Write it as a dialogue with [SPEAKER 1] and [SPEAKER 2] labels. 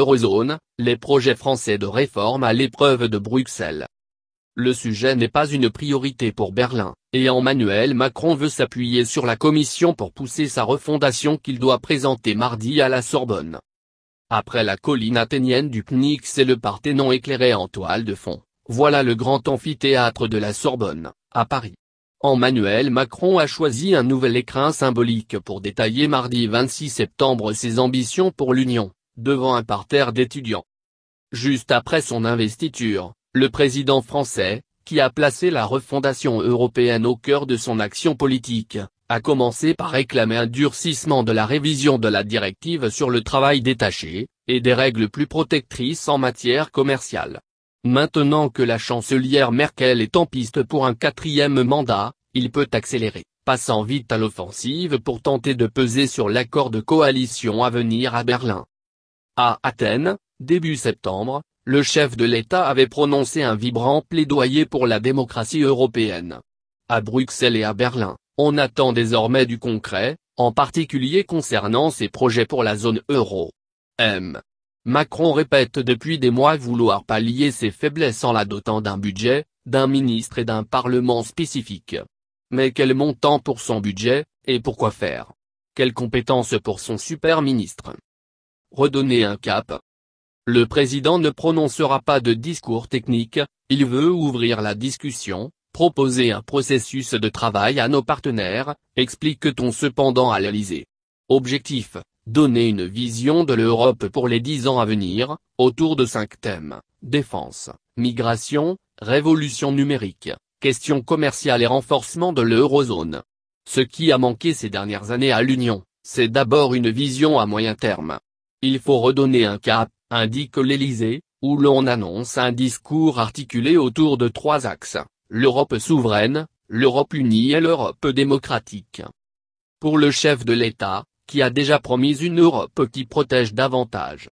[SPEAKER 1] Eurozone, les projets français de réforme à l'épreuve de Bruxelles. Le sujet n'est pas une priorité pour Berlin, et Emmanuel Macron veut s'appuyer sur la Commission pour pousser sa refondation qu'il doit présenter mardi à la Sorbonne. Après la colline athénienne du Pnyx et le Parthénon éclairé en toile de fond, voilà le grand amphithéâtre de la Sorbonne, à Paris. Emmanuel Macron a choisi un nouvel écrin symbolique pour détailler mardi 26 septembre ses ambitions pour l'Union, devant un parterre d'étudiants. Juste après son investiture, le président français, qui a placé la refondation européenne au cœur de son action politique, a commencé par réclamer un durcissement de la révision de la directive sur le travail détaché, et des règles plus protectrices en matière commerciale. Maintenant que la chancelière Merkel est en piste pour un quatrième mandat, il peut accélérer, passant vite à l'offensive pour tenter de peser sur l'accord de coalition à venir à Berlin. À Athènes, début septembre, le chef de l'État avait prononcé un vibrant plaidoyer pour la démocratie européenne. À Bruxelles et à Berlin, on attend désormais du concret, en particulier concernant ses projets pour la zone euro. M. Macron répète depuis des mois vouloir pallier ses faiblesses en la dotant d'un budget, d'un ministre et d'un parlement spécifique. Mais quel montant pour son budget, et pourquoi faire Quelles compétences pour son super ministre redonner un cap. Le président ne prononcera pas de discours technique, il veut ouvrir la discussion, proposer un processus de travail à nos partenaires, explique-t-on cependant à l'Elysée. Objectif, donner une vision de l'Europe pour les dix ans à venir, autour de cinq thèmes, défense, migration, révolution numérique, questions commerciales et renforcement de l'eurozone. Ce qui a manqué ces dernières années à l'Union, c'est d'abord une vision à moyen terme. Il faut redonner un cap, indique l'Élysée, où l'on annonce un discours articulé autour de trois axes, l'Europe souveraine, l'Europe unie et l'Europe démocratique. Pour le chef de l'État, qui a déjà promis une Europe qui protège davantage,